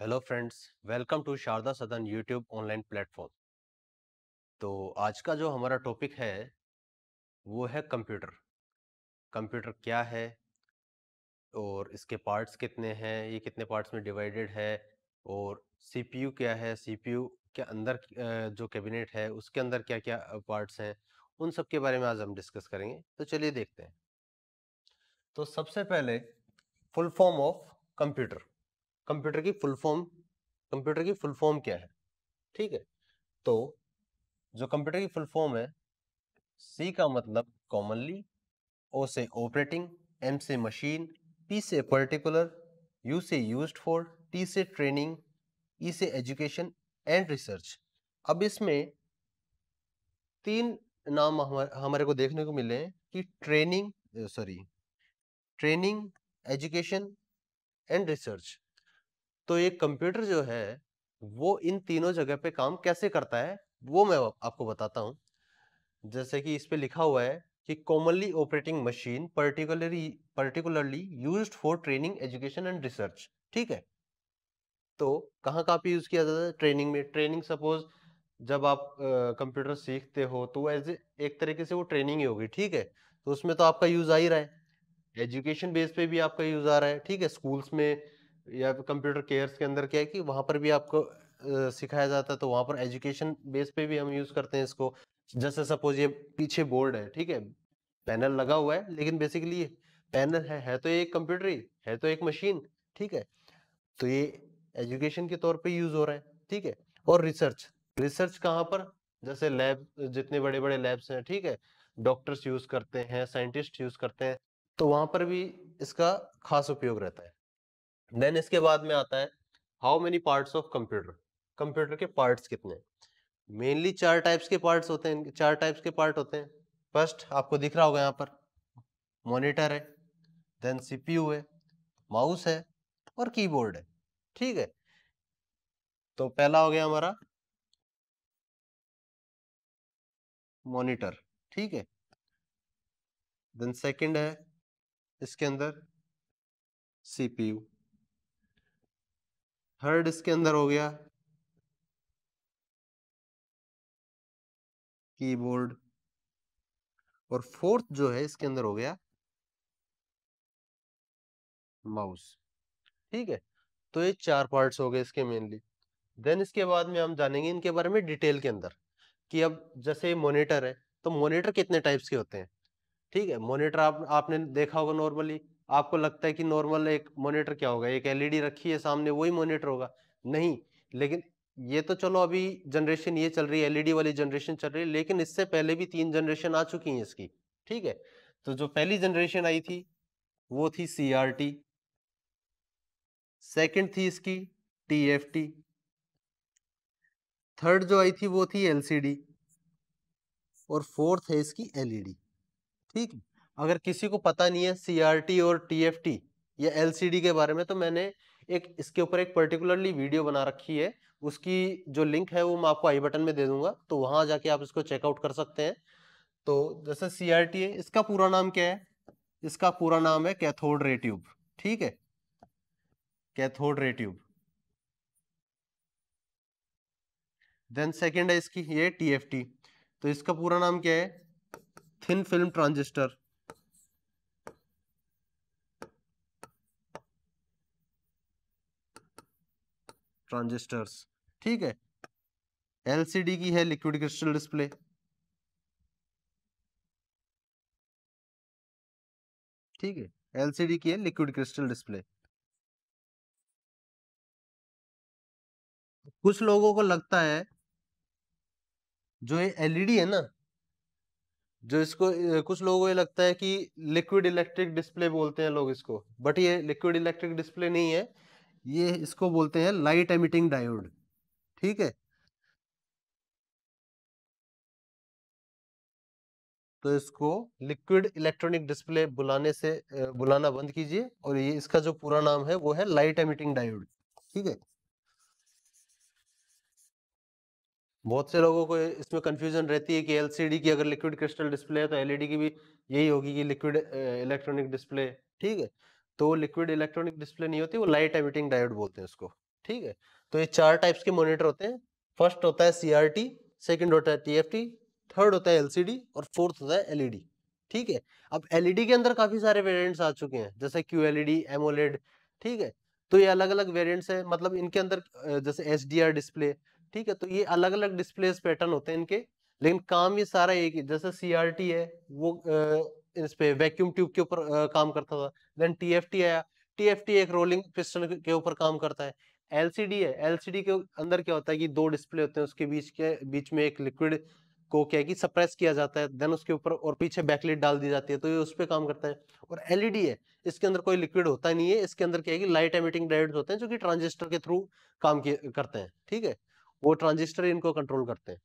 hello friends welcome to Sharda Sadan YouTube online platform तो आज का जो हमारा टॉपिक है वो है कंप्यूटर कंप्यूटर क्या है और इसके पार्ट्स कितने हैं ये कितने पार्ट्स में डिवाइडेड है और सीपीयू क्या है सीपीयू के अंदर जो कैबिनेट है उसके अंदर क्या क्या पार्ट्स हैं उन सब के बारे में आज हम डिस्कस करेंगे तो चलिए देखते हैं तो सबसे पहले full form of computer computer की फुल फॉर्म कंप्यूटर की फुल फॉर्म क्या है ठीक है तो जो कंप्यूटर की फुल फॉर्म है सी का मतलब कॉमनली ओ से ऑपरेटिंग एम से मशीन पी से पर्टिकुलर यू से यूज फॉर टी से ट्रेनिंग ई e से एजुकेशन एंड रिसर्च अब इसमें तीन नाम हमारे को देखने को मिले हैं कि training sorry training education and research तो ये कंप्यूटर जो है वो इन तीनों जगह पे काम कैसे करता है वो मैं आपको बताता हूँ जैसे कि इस पर लिखा हुआ है कि commonly operating machine particularly particularly use for training education and research ठीक है तो कहाँ कहाँ पे यूज़ किया जाता है ट्रेनिंग में ट्रेनिंग सपोज जब आप कंप्यूटर सीखते हो तो एज एक तरीके से वो ट्रेनिंग ही होगी ठीक है तो उसमें तो आपका यूज़ आ ही रहा है एजुकेशन बेस पे भी आपका यूज़ आ रहा है ठीक है स्कूल्स में या कंप्यूटर केयर्स के अंदर क्या है कि वहाँ पर भी आपको सिखाया जाता है तो वहाँ पर एजुकेशन बेस पे भी हम यूज़ करते हैं इसको जैसे सपोज ये पीछे बोर्ड है ठीक है पैनल लगा हुआ है लेकिन बेसिकली पैनल है है तो एक कंप्यूटर ही है तो एक मशीन ठीक है तो ये एजुकेशन के तौर पे यूज़ हो रहा है ठीक है और रिसर्च रिसर्च कहाँ पर जैसे लैब जितने बड़े बड़े लैब्स हैं ठीक है डॉक्टर्स यूज़ करते हैं साइंटिस्ट यूज़ करते हैं तो वहाँ पर भी इसका खास उपयोग रहता है देन इसके बाद में आता है how many parts of computer computer के पार्ट्स कितने मेनली चार टाइप्स के पार्ट्स होते हैं चार टाइप्स के पार्ट होते हैं फर्स्ट आपको दिख रहा होगा यहाँ पर मोनिटर है देन यू है माउस है और कीबोर्ड है ठीक है तो पहला हो गया हमारा मॉनिटर ठीक है देन सेकंड है इसके अंदर सीपीयू थर्ड इसके अंदर हो गया कीबोर्ड और फोर्थ जो है इसके अंदर हो गया माउस ठीक है तो ये चार पार्ट्स हो गए इसके मेनली देन इसके बाद में हम जानेंगे इनके बारे में डिटेल के अंदर कि अब जैसे मोनिटर है तो मोनिटर कितने टाइप्स के होते हैं ठीक है मोनिटर आप आपने देखा होगा नॉर्मली आपको लगता है कि नॉर्मल एक मॉनिटर क्या होगा एक एलईडी रखी है सामने वही मॉनिटर होगा नहीं लेकिन ये तो चलो अभी जनरेशन ये चल रही है एलईडी वाली जनरेशन चल रही है लेकिन इससे पहले भी तीन जनरेशन आ चुकी हैं इसकी ठीक है तो जो पहली जनरेशन आई थी वो थी सी आर टी सेकेंड थी इसकी टी एफ टी थर्ड जो आई थी वो थी एलसीडी और फोर्थ है इसकी एलईडी ठीक है अगर किसी को पता नहीं है सीआरटी और टीएफटी या एलसीडी के बारे में तो मैंने एक इसके ऊपर एक पर्टिकुलरली वीडियो बना रखी है उसकी जो लिंक है वो मैं आपको आई बटन में दे दूंगा तो वहां जाके आप इसको चेकआउट कर सकते हैं तो जैसे सी आर टी है इसका पूरा नाम क्या है इसका पूरा नाम है कैथोड रे ट्यूब ठीक है cathode ray tube then second है इसकी ये टी तो इसका पूरा नाम क्या है थिन फिल्म ट्रांजिस्टर ट्रांजिस्टर्स ठीक है एलसीडी की है लिक्विड क्रिस्टल डिस्प्ले ठीक है एलसीडी की है लिक्विड क्रिस्टल डिस्प्ले कुछ लोगों को लगता है जो ये एलईडी है ना जो इसको कुछ लोगों को ये लगता है कि लिक्विड इलेक्ट्रिक डिस्प्ले बोलते हैं लोग इसको बट ये लिक्विड इलेक्ट्रिक डिस्प्ले नहीं है ये इसको बोलते हैं लाइट एमिटिंग डायोड ठीक है तो इसको लिक्विड इलेक्ट्रॉनिक डिस्प्ले बुलाने से बुलाना बंद कीजिए और ये इसका जो पूरा नाम है वो है लाइट एमिटिंग डायोड ठीक है बहुत से लोगों को इसमें कंफ्यूजन रहती है कि एलसीडी की अगर लिक्विड क्रिस्टल डिस्प्ले है तो एलईडी e की भी यही होगी कि लिक्विड इलेक्ट्रॉनिक डिस्प्ले ठीक है तो लिक्विड इलेक्ट्रॉनिक डिस्प्ले नहीं होती वो लाइट एमिटिंग डायोड बोलते हैं उसको ठीक है तो ये चार टाइप्स के मॉनिटर होते हैं फर्स्ट होता है सीआरटी सेकंड होता है टीएफटी थर्ड होता है एलसीडी और फोर्थ होता है एलईडी e ठीक है अब एलईडी e के अंदर काफी सारे वेरिएंट्स आ चुके हैं जैसे क्यू एलईडी एमोलेड ठीक है तो ये अलग अलग वेरिएंट्स है मतलब इनके अंदर जैसे एच डिस्प्ले ठीक है तो ये अलग अलग डिस्प्ले पैटर्न होते हैं इनके लेकिन काम ये सारा एक ही जैसे सीआरटी है वो इस पे वैक्यूम ट्यूब के ऊपर काम करता था देन टीएफटी आया टीएफटी एक रोलिंग पिस्टन के ऊपर काम करता है एलसीडी है एलसीडी के अंदर क्या होता है कि दो डिस्प्ले होते हैं उसके बीच के बीच में एक लिक्विड को क्या है कि सप्रेस किया जाता है देन उसके ऊपर और पीछे बैकलेट डाल दी जाती है तो ये उस पर काम करता है और एलईडी e है इसके अंदर कोई लिक्विड होता नहीं है इसके अंदर क्या है कि लाइट एमिटिंग डायोड्स होते हैं जो कि ट्रांजिस्टर के थ्रू काम करते हैं ठीक है वो ट्रांजिस्टर इनको कंट्रोल करते हैं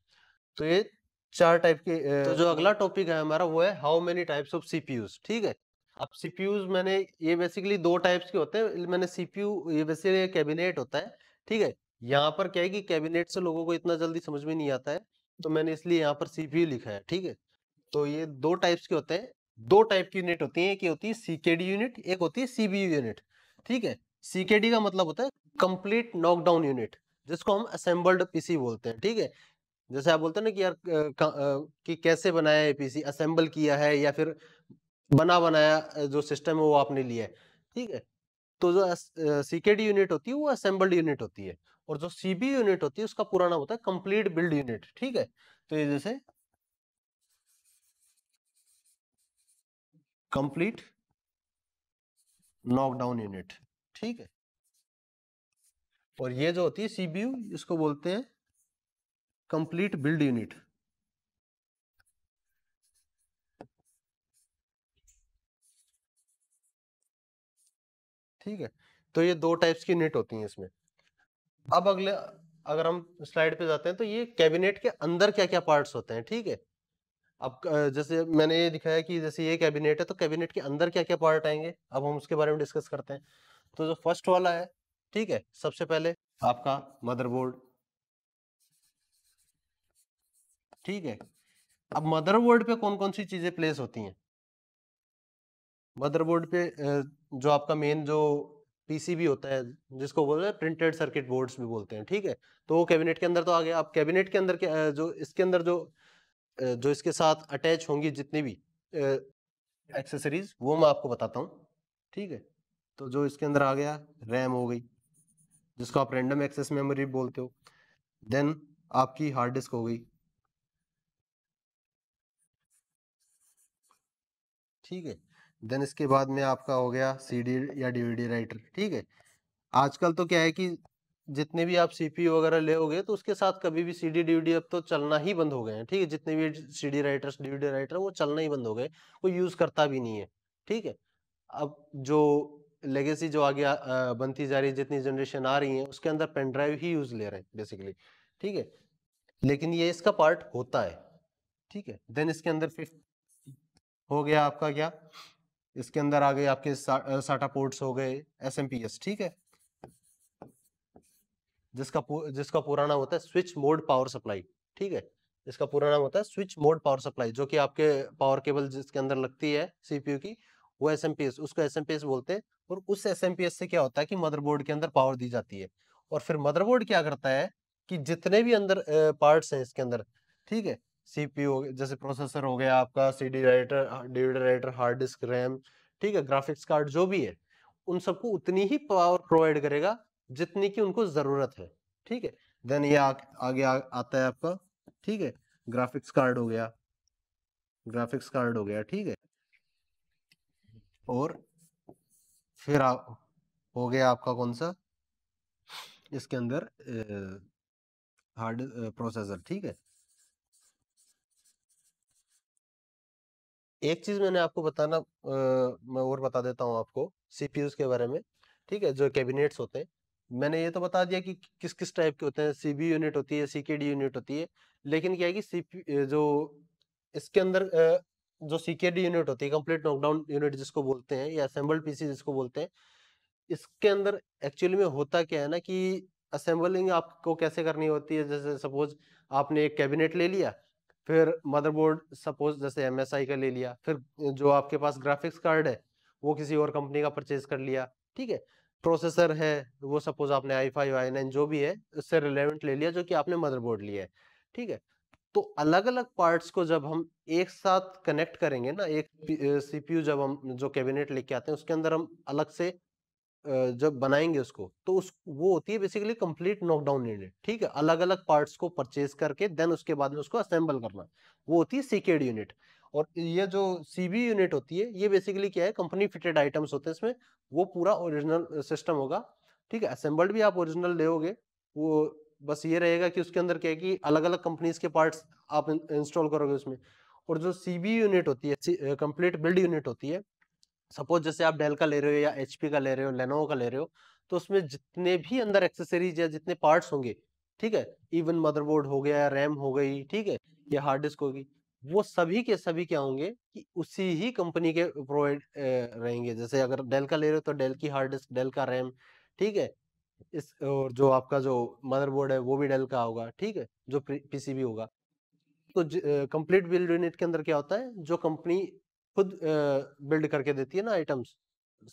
तो ये चार टाइप के तो जो अगला टॉपिक है हमारा वो है how many types of CPUs ठीक है अब सीपीयूज मैंने ये बेसिकली दो टाइप्स के होते हैं मैंने सीपीयू ये बेसिकली कैबिनेट होता है ठीक है यहाँ पर क्या है कि कैबिनेट से लोगों को इतना जल्दी समझ में नहीं आता है तो मैंने इसलिए यहाँ पर सीपीयू लिखा है ठीक है तो ये दो टाइप्स के होते हैं दो टाइप की यूनिट होती है एक होती है सीकेडी यूनिट एक होती है सीबीयू यूनिट ठीक है सीकेडी का मतलब होता है कंप्लीट नॉकडाउन यूनिट जिसको हम असेंबल्ड पीसी बोलते हैं ठीक है जैसे आप बोलते हैं ना कि यार कि कैसे बनाया है पीसी असेंबल किया है या फिर बना बनाया जो सिस्टम है वो आपने लिया है ठीक है तो जो सीकेडी यूनिट होती है वो असेंबल्ड यूनिट होती है और जो सीबी यूनिट होती है उसका पूरा नाम होता है कंप्लीट बिल्ड यूनिट ठीक है तो ये जैसे कंप्लीट नॉकडाउन यूनिट ठीक है और ये जो होती है सीबीयू इसको बोलते हैं कंप्लीट बिल्ड यूनिट ठीक है तो ये दो टाइप्स की यूनिट होती हैं इसमें अब अगले अगर हम स्लाइड पे जाते हैं तो ये कैबिनेट के अंदर क्या क्या पार्ट्स होते हैं ठीक है अब जैसे मैंने ये दिखाया कि जैसे ये कैबिनेट है तो कैबिनेट के अंदर क्या क्या पार्ट आएंगे अब हम उसके बारे में डिस्कस करते हैं तो जो फर्स्ट वाला है ठीक है सबसे पहले आपका मदरबोर्ड ठीक है अब मदरबोर्ड पे कौन कौन सी चीजें प्लेस होती हैं मदरबोर्ड पे जो आपका मेन जो पीसीबी होता है जिसको बोलते हैं प्रिंटेड सर्किट बोर्ड्स भी बोलते हैं ठीक है तो वो कैबिनेट के अंदर तो आ गया अब कैबिनेट के अंदर के जो इसके अंदर जो जो इसके साथ अटैच होंगी जितनी भी एक्सेसरीज वो मैं आपको बताता हूँ ठीक है तो जो इसके अंदर आ गया रैम हो गई जिसको आप रेंडम एक्सेस मेमोरी बोलते हो देन आपकी हार्ड डिस्क हो गई ठीक है देन इसके बाद में आपका हो गया सीडी या डीवीडी राइटर ठीक है आजकल तो क्या है कि जितने भी आप सीपी वगैरह ले हो तो उसके साथ कभी भी सीडी डीवीडी अब तो चलना ही बंद हो गए हैं ठीक है जितने भी सीडी राइटर्स डीवीडी राइटर वो चलना ही बंद हो गए कोई यूज करता भी नहीं है ठीक है अब जो लेगेसी जो आगे बनती जा रही है जितनी जनरेशन आ रही है उसके अंदर पेन ड्राइव ही यूज ले रहे हैं बेसिकली ठीक है लेकिन ये इसका पार्ट होता है ठीक है देन इसके अंदर फिफ्थ हो गया आपका क्या इसके अंदर आ गए आपके साटा पोर्ट्स हो गए एस ठीक है जिसका जिसका पूरा नाम होता है स्विच मोड पावर सप्लाई ठीक है इसका पूरा नाम होता है स्विच मोड पावर सप्लाई जो कि आपके पावर केबल जिसके अंदर लगती है सीपीयू की वो एस उसको एस बोलते हैं और उस एस से क्या होता है कि मदरबोर्ड के अंदर पावर दी जाती है और फिर मदरबोर्ड क्या करता है कि जितने भी अंदर पार्ट्स हैं इसके अंदर ठीक है सीपीयू जैसे प्रोसेसर हो गया आपका C D writer D writer hard disk RAM ठीक है ग्राफिक्स कार्ड जो भी है उन सबको उतनी ही पावर प्रोवाइड करेगा जितनी की उनको जरूरत है ठीक है देन ये आ, आगे आ, आता है आपका ठीक है ग्राफिक्स कार्ड हो गया ग्राफिक्स कार्ड हो गया ठीक है और फिर आ, हो गया आपका कौन सा इसके अंदर हार्ड प्रोसेसर ठीक है एक चीज मैंने आपको बताना आ, मैं और बता देता हूँ आपको सीपीयू के बारे में ठीक है जो कैबिनेट्स होते हैं मैंने ये तो बता दिया कि किस किस टाइप के होते हैं सीबी यूनिट होती है सीकेडी यूनिट होती है लेकिन क्या है कि सीपी जो इसके अंदर जो सीकेडी यूनिट होती है कंप्लीट नॉकडाउन यूनिट जिसको बोलते हैं या असेंबल पीसी जिसको बोलते हैं इसके अंदर एक्चुअली में होता क्या है ना कि असेंबलिंग आपको कैसे करनी होती है जैसे सपोज आपने एक कैबिनेट ले लिया फिर मदरबोर्ड सपोज जैसे एम का ले लिया फिर जो आपके पास ग्राफिक्स कार्ड है वो किसी और कंपनी का परचेज कर लिया ठीक है प्रोसेसर है वो सपोज आपने आई फाइव आई नाइन जो भी है उससे रिलेवेंट ले लिया जो कि आपने मदरबोर्ड लिया है ठीक है तो अलग अलग पार्ट्स को जब हम एक साथ कनेक्ट करेंगे ना एक सीपीयू जब हम जो कैबिनेट लेके आते हैं उसके अंदर हम अलग से जब बनाएंगे उसको तो उस वो होती है बेसिकली कंप्लीट नॉकडाउन यूनिट ठीक है अलग अलग पार्ट्स को परचेज करके देन उसके बाद में उसको असेंबल करना वो होती है सीकेड यूनिट और ये जो सीबी यूनिट होती है ये बेसिकली क्या है कंपनी फिटेड आइटम्स होते हैं इसमें वो पूरा ओरिजिनल सिस्टम होगा ठीक है असेंबल्ड भी आप ओरिजिनल लेगे वो बस ये रहेगा कि उसके अंदर क्या है कि अलग अलग कंपनीज के पार्ट्स आप इंस्टॉल करोगे उसमें और जो सीबी यूनिट होती है कंप्लीट बिल्ड यूनिट होती है सपोज जैसे आप डेल का ले रहे हो या एच का ले रहे हो लेनोवो का ले रहे हो तो उसमें जितने भी अंदर एक्सेसरीज या जितने पार्ट्स होंगे ठीक है इवन मदरबोर्ड हो गया या रैम हो गई ठीक है या हार्ड डिस्क होगी वो सभी के सभी क्या होंगे कि उसी ही कंपनी के प्रोवाइड रहेंगे जैसे अगर डेल का ले रहे हो तो डेल की हार्ड डिस्क डेल का रैम ठीक है इस और जो आपका जो मदरबोर्ड है वो भी डेल का होगा ठीक है जो पीसीबी होगा तो कंप्लीट बिल्ड यूनिट के अंदर क्या होता है जो कंपनी खुद बिल्ड करके देती है ना आइटम्स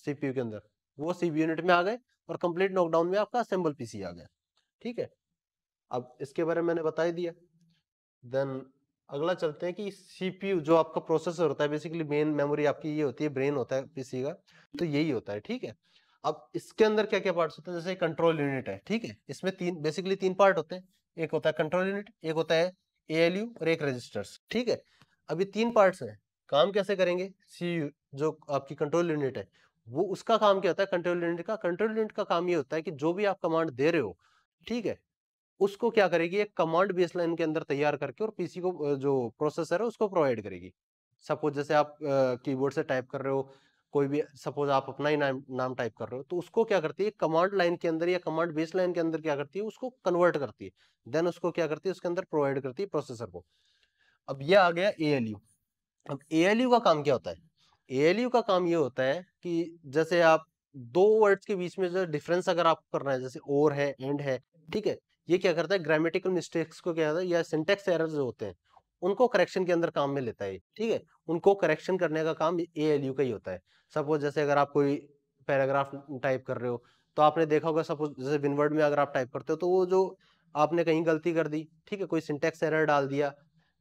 सीपीयू के अंदर वो सीपीयू यूनिट में आ गए और कंप्लीट नॉकडाउन में आपका असेंबल पीसी आ गया ठीक है अब इसके बारे में मैंने बता ही दिया देन अगला चलते हैं कि सीपीयू जो आपका प्रोसेसर होता है बेसिकली मेन मेमोरी आपकी ये होती है ब्रेन होता है पीसी का तो यही होता है ठीक है अब इसके अंदर क्या क्या पार्ट होते हैं जैसे कंट्रोल यूनिट है ठीक है इसमें तीन बेसिकली तीन पार्ट होते हैं एक होता है कंट्रोल यूनिट एक होता है ए और एक रजिस्टर्स ठीक है अभी तीन पार्ट्स हैं काम कैसे करेंगे सी जो आपकी कंट्रोल यूनिट है वो उसका काम क्या होता है कंट्रोल यूनिट का कंट्रोल यूनिट का काम ये होता है कि जो भी आप कमांड दे रहे हो ठीक है उसको क्या करेगी एक कमांड बेस लाइन के अंदर तैयार करके और पीसी को जो प्रोसेसर है उसको प्रोवाइड करेगी सपोज जैसे आप कीबोर्ड से टाइप कर रहे हो कोई भी सपोज आप अपना ही नाम नाम टाइप कर रहे हो तो उसको क्या करती है कमांड लाइन के अंदर या कमांड बेस लाइन के अंदर क्या करती है उसको कन्वर्ट करती है देन उसको क्या करती है उसके अंदर प्रोवाइड करती है प्रोसेसर को अब यह आ गया ए एल यू अब एएलयू का काम क्या होता है एएलयू का काम ये होता है कि जैसे आप दो वर्ड्स के बीच में जो डिफरेंस अगर आपको करना है जैसे और है एंड है ठीक है ये क्या करता है ग्रामेटिकल मिस्टेक्स को क्या होता है या सिंटेक्स एरर जो होते हैं उनको करेक्शन के अंदर काम में लेता है ठीक है उनको करेक्शन करने का काम ए का ही होता है सपोज जैसे अगर आप कोई पैराग्राफ टाइप कर रहे हो तो आपने देखा होगा सपोज जैसे विनवर्ड में अगर आप टाइप करते हो तो वो जो आपने कहीं गलती कर दी ठीक है कोई सिंटेक्स एरर डाल दिया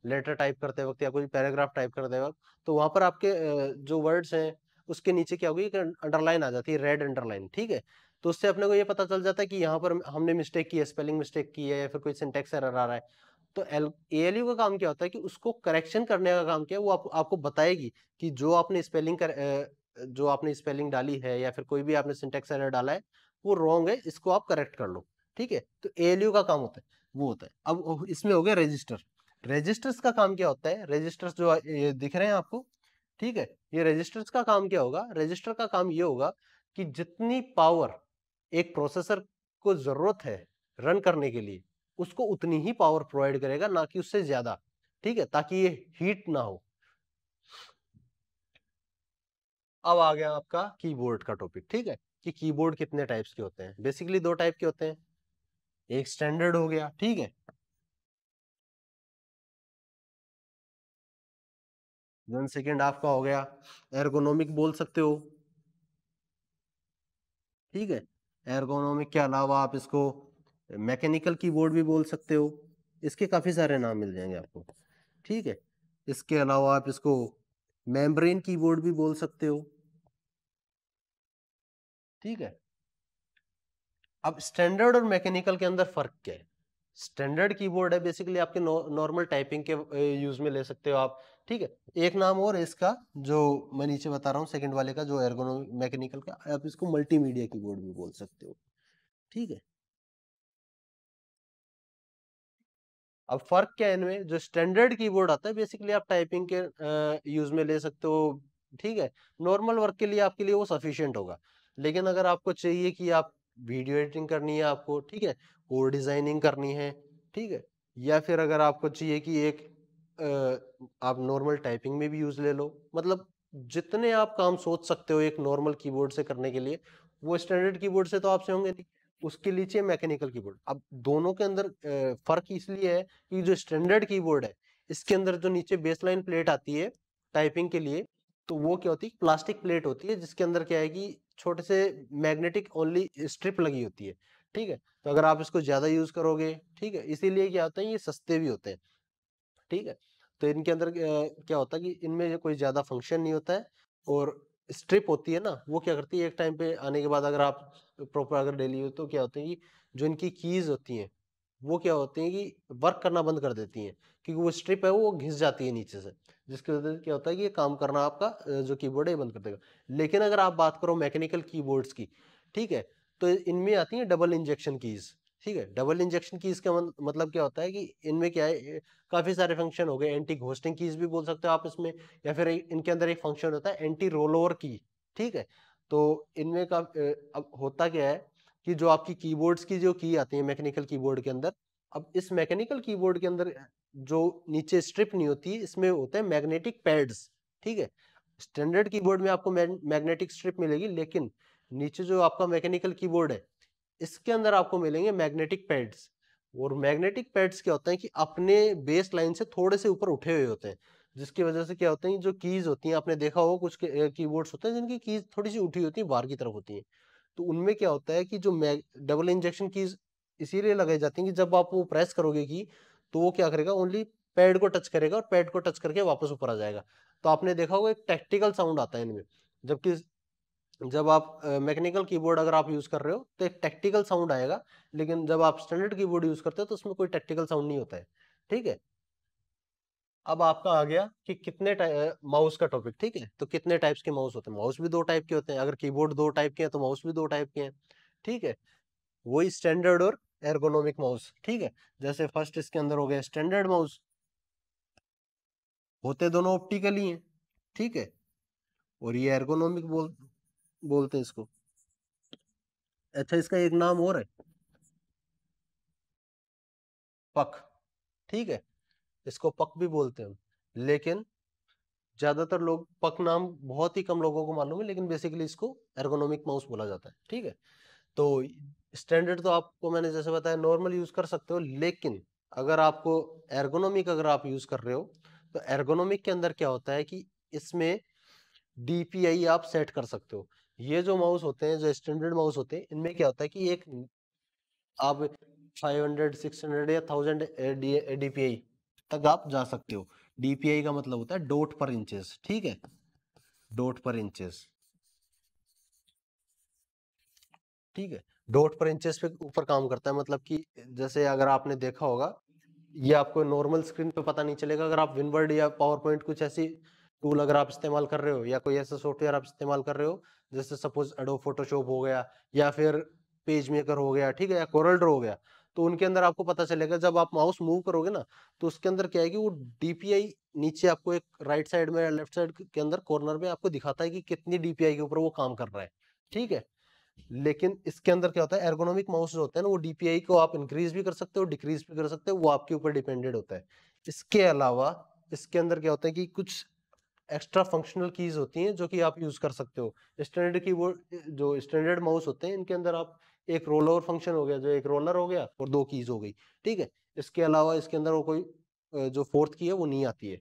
लेटर टाइप करते वक्त या कोई पैराग्राफ टाइप करते वक्त तो वहाँ पर आपके जो वर्ड्स हैं उसके नीचे क्या होगी एक अं, अंडरलाइन आ जाती है रेड अंडरलाइन ठीक है तो उससे अपने को ये पता चल जाता है कि यहाँ पर हमने मिस्टेक की है स्पेलिंग मिस्टेक की है या फिर कोई सिंटेक्स एरर आ रहा है तो एल ए का काम क्या होता है कि उसको करेक्शन करने का काम क्या है वो आप, आपको बताएगी कि जो आपने स्पेलिंग कर जो आपने स्पेलिंग डाली है या फिर कोई भी आपने सिंटेक्स एरर डाला है वो रॉन्ग है इसको आप करेक्ट कर लो ठीक है तो ए एल यू का काम होता है वो होता है अब इसमें हो गया रजिस्टर रजिस्टर्स का काम क्या होता है रजिस्टर्स जो ये दिख रहे हैं आपको ठीक है ये रजिस्टर्स का काम क्या होगा रजिस्टर का काम ये होगा कि जितनी पावर एक प्रोसेसर को जरूरत है रन करने के लिए उसको उतनी ही पावर प्रोवाइड करेगा ना कि उससे ज्यादा ठीक है ताकि ये हीट ना हो अब आ गया आपका कीबोर्ड का टॉपिक ठीक है कि कीबोर्ड कितने टाइप्स के होते हैं बेसिकली दो टाइप के होते हैं एक स्टैंडर्ड हो गया ठीक है वन सेकेंड आपका हो गया एर्गोनॉमिक बोल सकते हो ठीक है एर्गोनॉमिक के अलावा आप इसको मैकेनिकल कीबोर्ड भी बोल सकते हो इसके काफ़ी सारे नाम मिल जाएंगे आपको ठीक है इसके अलावा आप इसको मेम्ब्रेन कीबोर्ड भी बोल सकते हो ठीक है अब स्टैंडर्ड और मैकेनिकल के अंदर फर्क क्या है स्टैंडर्ड कीबोर्ड है बेसिकली आपके नॉर्मल टाइपिंग के यूज में ले सकते हो आप ठीक है एक नाम और इसका जो मैं नीचे बता रहा हूँ सेकंड वाले का जो एर्गोनो मैकेनिकल का आप इसको मल्टीमीडिया कीबोर्ड भी बोल सकते हो ठीक है अब फर्क क्या है इनमें जो स्टैंडर्ड कीबोर्ड आता है बेसिकली आप टाइपिंग के यूज में ले सकते हो ठीक है नॉर्मल वर्क के लिए आपके लिए वो सफिशियंट होगा लेकिन अगर आपको चाहिए कि आप वीडियो एडिटिंग करनी है आपको ठीक है कोड डिजाइनिंग करनी है ठीक है या फिर अगर आपको चाहिए कि एक आप नॉर्मल टाइपिंग में भी यूज ले लो मतलब जितने आप काम सोच सकते हो एक नॉर्मल कीबोर्ड से करने के लिए वो स्टैंडर्ड कीबोर्ड से तो आपसे होंगे नहीं उसके लिए मैकेनिकल कीबोर्ड अब दोनों के अंदर फर्क इसलिए है कि जो स्टैंडर्ड कीबोर्ड है इसके अंदर जो नीचे बेसलाइन प्लेट आती है टाइपिंग के लिए तो वो क्या होती है प्लास्टिक प्लेट होती है जिसके अंदर क्या है कि छोटे से मैग्नेटिक ओनली स्ट्रिप लगी होती है ठीक है तो अगर आप इसको ज़्यादा यूज़ करोगे ठीक है इसीलिए क्या होता है ये सस्ते भी होते हैं ठीक है तो इनके अंदर क्या होता है कि इनमें कोई ज़्यादा फंक्शन नहीं होता है और स्ट्रिप होती है ना वो क्या करती है एक टाइम पे आने के बाद अगर आप प्रॉपर अगर डेली हो तो क्या होता है कि जो इनकी कीज़ होती हैं वो क्या होती हैं कि वर्क करना बंद कर देती हैं क्योंकि वो स्ट्रिप है वो घिस जाती है नीचे से जिसकी वजह से क्या होता है कि ये काम करना आपका जो कीबोर्ड है बंद कर देगा लेकिन अगर आप बात करो मैकेनिकल कीबोर्ड्स की ठीक है तो इनमें आती हैं डबल इंजेक्शन कीज़ ठीक है डबल इंजेक्शन कीज का मतलब क्या होता है कि इनमें क्या है काफ़ी सारे फंक्शन हो गए एंटी घोस्टिंग कीज भी बोल सकते हो आप इसमें या फिर इनके अंदर एक फंक्शन होता है एंटी रोल ओवर की ठीक है तो इनमें का अब होता क्या है कि जो आपकी कीबोर्ड्स की जो की आती है मैकेनिकल कीबोर्ड के अंदर अब इस मैकेनिकल कीबोर्ड के अंदर जो नीचे स्ट्रिप नहीं होती इसमें होते हैं मैग्नेटिक पैड्स ठीक है स्टैंडर्ड कीबोर्ड में आपको मैग्नेटिक स्ट्रिप मिलेगी लेकिन नीचे जो आपका मैकेनिकल कीबोर्ड है इसके अंदर आपको मिलेंगे मैग्नेटिक पैड्स और मैग्नेटिक पैड्स क्या होते हैं कि अपने बेस लाइन से थोड़े से ऊपर उठे हुए होते हैं जिसकी वजह से क्या होते हैं जो कीज होती हैं आपने देखा होगा कुछ कीबोर्ड्स होते हैं जिनकी कीज थोड़ी सी उठी होती है बाहर की तरफ होती है तो उनमें क्या होता है कि जो डबल इंजेक्शन की इसीलिए लगाई जाती है कि जब आप वो प्रेस करोगे की तो वो क्या करेगा ओनली पैड को टच करेगा और पैड को टच करके वापस ऊपर आ जाएगा तो आपने देखा होगा एक टेक्टिकल साउंड आता है इनमें जबकि जब आप मैकेनिकल कीबोर्ड अगर आप यूज कर रहे हो तो एक टेक्टिकल साउंड आएगा लेकिन जब आप स्टैंडर्ड कीबोर्ड यूज करते हो तो उसमें कोई टेक्टिकल साउंड नहीं होता है ठीक है अब आपका आ गया कि कितने माउस का टॉपिक ठीक है तो कितने टाइप्स के माउस होते हैं माउस भी दो टाइप के होते हैं अगर कीबोर्ड दो टाइप के हैं तो माउस भी दो टाइप के हैं ठीक है वही स्टैंडर्ड और एर्गोनोमिक माउस ठीक है जैसे फर्स्ट इसके अंदर हो गया स्टैंडर्ड माउस होते दोनों ऑप्टिकली हैं ठीक है और ये एर्गोनॉमिक बोल बोलते हैं इसको अच्छा इसका एक नाम और है पक ठीक है इसको पक भी बोलते हैं लेकिन ज्यादातर लोग पक नाम बहुत ही कम लोगों को मालूम है लेकिन बेसिकली इसको एर्गोनॉमिक माउस बोला जाता है ठीक है तो स्टैंडर्ड तो आपको मैंने जैसे बताया नॉर्मल यूज कर सकते हो लेकिन अगर आपको एर्गोनॉमिक अगर आप यूज कर रहे हो तो एर्गोनॉमिक के अंदर क्या होता है कि इसमें डीपीआई आप सेट कर सकते हो ये जो माउस होते हैं जो स्टैंडर्ड माउस होते हैं इनमें क्या होता है कि एक आप 500, 600 या 1000 डीपीआई तक आप जा सकते हो डीपीआई का मतलब होता है डोट पर इंचेस ठीक है डोट पर इंचेस ठीक है डोट पर इंचेस पे ऊपर काम करता है मतलब कि जैसे अगर आपने देखा होगा ये आपको नॉर्मल स्क्रीन पे पता नहीं चलेगा अगर आप विनवर्ड या पावर पॉइंट कुछ ऐसी टूल अगर आप इस्तेमाल कर रहे हो या कोई ऐसा सॉफ्टवेयर आप इस्तेमाल कर रहे हो जैसे सपोज एडो फोटोशॉप हो गया या फिर पेज मेकर हो गया ठीक है या कोरल ड्रो हो गया तो उनके अंदर आपको पता चलेगा जब आप माउस मूव करोगे ना तो उसके अंदर क्या है कि वो डीपीआई नीचे आपको एक राइट साइड में या लेफ्ट साइड के अंदर कॉर्नर में आपको दिखाता है कि कितनी डीपीआई के ऊपर वो काम कर रहा है ठीक है लेकिन इसके अंदर क्या होता है एर्गोनॉमिक माउस जो होता है ना वो डीपीआई को आप इंक्रीज भी कर सकते हो डिक्रीज भी कर सकते हो वो आपके ऊपर डिपेंडेड होता है इसके अलावा इसके अंदर क्या होता है कि कुछ एक्स्ट्रा फंक्शनल कीज होती हैं जो कि आप यूज कर सकते हो स्टैंडर्ड की वो जो स्टैंडर्ड माउस होते हैं इनके अंदर आप एक रोल ओवर फंक्शन हो गया जो एक रोलर हो गया और दो कीज हो गई ठीक है इसके अलावा इसके अंदर वो कोई जो फोर्थ की है वो नहीं आती है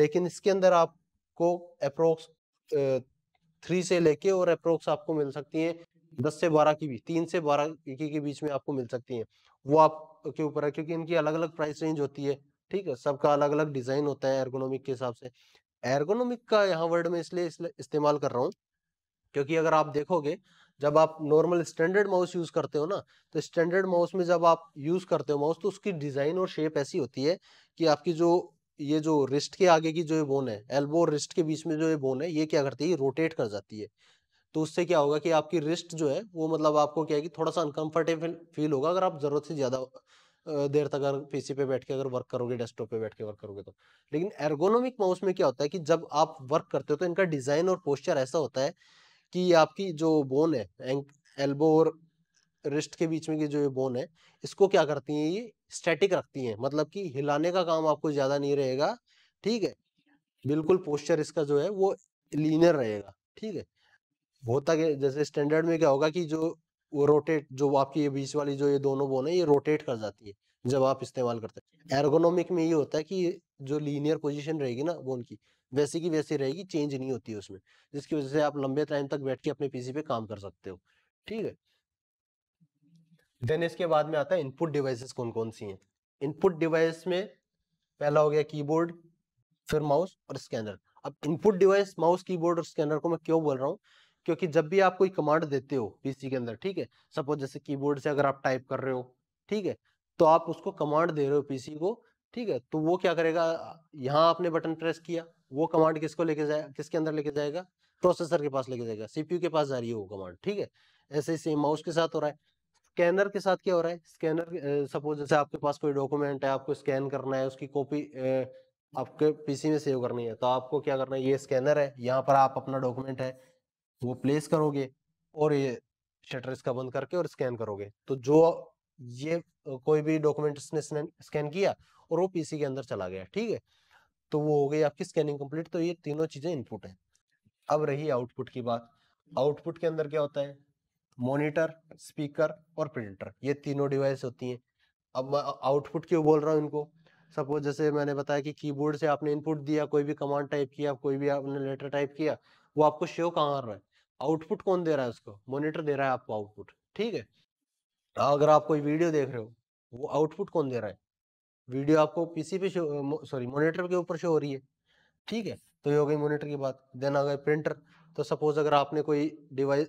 लेकिन इसके अंदर आपको अप्रोक्स थ्री से लेके और अप्रोक्स आपको मिल सकती है दस से बारह की भी तीन से बारह की के बीच में आपको मिल सकती है वो आपके ऊपर है क्योंकि इनकी अलग अलग प्राइस रेंज होती है ठीक है सबका अलग अलग डिजाइन होता है एर्गोनॉमिक के हिसाब से एर्गोनॉमिक का यहाँ वर्ड में इसलिए इस्तेमाल कर रहा हूँ क्योंकि अगर आप देखोगे जब आप नॉर्मल स्टैंडर्ड माउस यूज़ करते हो ना तो स्टैंडर्ड माउस में जब आप यूज़ करते हो माउस तो उसकी डिज़ाइन और शेप ऐसी होती है कि आपकी जो ये जो रिस्ट के आगे की जो ये बोन है एल्बो और रिस्ट के बीच में जो ये बोन है ये क्या करती है रोटेट कर जाती है तो उससे क्या होगा कि आपकी रिस्ट जो है वो मतलब आपको क्या है कि थोड़ा सा अनकंफर्टेबल फील होगा अगर आप ज़रूरत से ज़्यादा देर तक अगर पीसी पे बैठ के अगर वर्क करोगे डेस्कटॉप पे बैठ के वर्क करोगे तो लेकिन एर्गोनोमिक माउस में क्या होता है कि जब आप वर्क करते हो तो इनका डिज़ाइन और पोस्चर ऐसा होता है कि आपकी जो बोन है एल्बो और रिस्ट के बीच में की जो ये बोन है इसको क्या करती हैं ये स्टैटिक रखती हैं मतलब कि हिलाने का काम आपको ज़्यादा नहीं रहेगा ठीक है बिल्कुल पोस्चर इसका जो है वो लीनियर रहेगा ठीक है होता क्या जैसे स्टैंडर्ड में क्या होगा कि जो वो रोटेट जो आपकी ये बीच वाली जो ये दोनों बोन है ये रोटेट कर जाती है जब आप इस्तेमाल करते हैं एर्गोनॉमिक में ये होता है कि जो लीनियर पोजीशन रहेगी ना बोन की वैसी की वैसी रहेगी चेंज नहीं होती है उसमें जिसकी वजह से आप लंबे टाइम तक बैठ के अपने पीसी पे काम कर सकते हो ठीक है देन इसके बाद में आता है इनपुट डिवाइसेस कौन कौन सी हैं इनपुट डिवाइस में पहला हो गया कीबोर्ड फिर माउस और स्कैनर अब इनपुट डिवाइस माउस कीबोर्ड और स्कैनर को मैं क्यों बोल रहा हूँ क्योंकि जब भी आप कोई कमांड देते हो पीसी के अंदर ठीक है सपोज जैसे कीबोर्ड से अगर आप टाइप कर रहे हो ठीक है तो आप उसको कमांड दे रहे हो पीसी को ठीक है तो वो क्या करेगा यहाँ आपने बटन प्रेस किया वो कमांड किसको लेके जाए किसके अंदर लेके जाएगा प्रोसेसर के पास लेके जाएगा सीपीयू के पास जा रही है वो कमांड ठीक है ऐसे ही सेम माउस के साथ हो रहा है स्कैनर के साथ क्या हो रहा है स्कैनर सपोज जैसे आपके पास कोई डॉक्यूमेंट है आपको स्कैन करना है उसकी कॉपी आपके पीसी में सेव करनी है तो आपको क्या करना है ये स्कैनर है यहाँ पर आप अपना डॉक्यूमेंट है वो प्लेस करोगे और ये शटर इसका बंद करके और स्कैन करोगे तो जो ये कोई भी डॉक्यूमेंट इसने स्कैन किया और वो पीसी के अंदर चला गया ठीक है तो वो हो गई आपकी स्कैनिंग कंप्लीट तो ये तीनों चीजें इनपुट है अब रही आउटपुट की बात आउटपुट के अंदर क्या होता है मॉनिटर स्पीकर और प्रिंटर ये तीनों डिवाइस होती हैं अब आउटपुट क्यों बोल रहा हूँ इनको सपोज जैसे मैंने बताया कि कीबोर्ड से आपने इनपुट दिया कोई भी कमांड टाइप किया कोई भी आपने लेटर टाइप किया वो आपको शो कहाँ आ रहा है आउटपुट कौन दे रहा है उसको मॉनिटर दे रहा है आपको आउटपुट ठीक है अगर आप कोई वीडियो देख रहे हो वो आउटपुट कौन दे रहा है वीडियो आपको पीसी पे सॉरी मोनिटर के ऊपर शो हो रही है ठीक है तो ये हो गई मोनिटर की बात देन आ गए प्रिंटर तो सपोज अगर आपने कोई डिवाइस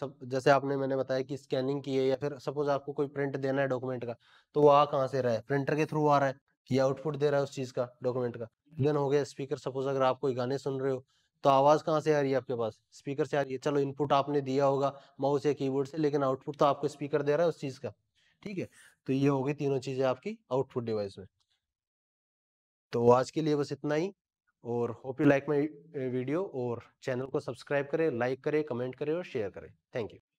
सब जैसे आपने मैंने बताया कि स्कैनिंग की है या फिर सपोज आपको कोई प्रिंट देना है डॉक्यूमेंट का तो वो आ कहाँ से रहा है प्रिंटर के थ्रू आ रहा है या आउटपुट दे रहा है उस चीज़ का डॉक्यूमेंट का देन हो गया स्पीकर सपोज अगर आप कोई गाने सुन रहे हो तो आवाज़ कहाँ से आ रही है आपके पास स्पीकर से आ रही है चलो इनपुट आपने दिया होगा माउस या कीबोर्ड से लेकिन आउटपुट तो आपको स्पीकर दे रहा है उस चीज़ का ठीक है तो ये हो गई तीनों चीजें आपकी आउटपुट डिवाइस में तो आज के लिए बस इतना ही और hope you like my video और चैनल को सब्सक्राइब करें लाइक करें कमेंट करें और शेयर करें थैंक यू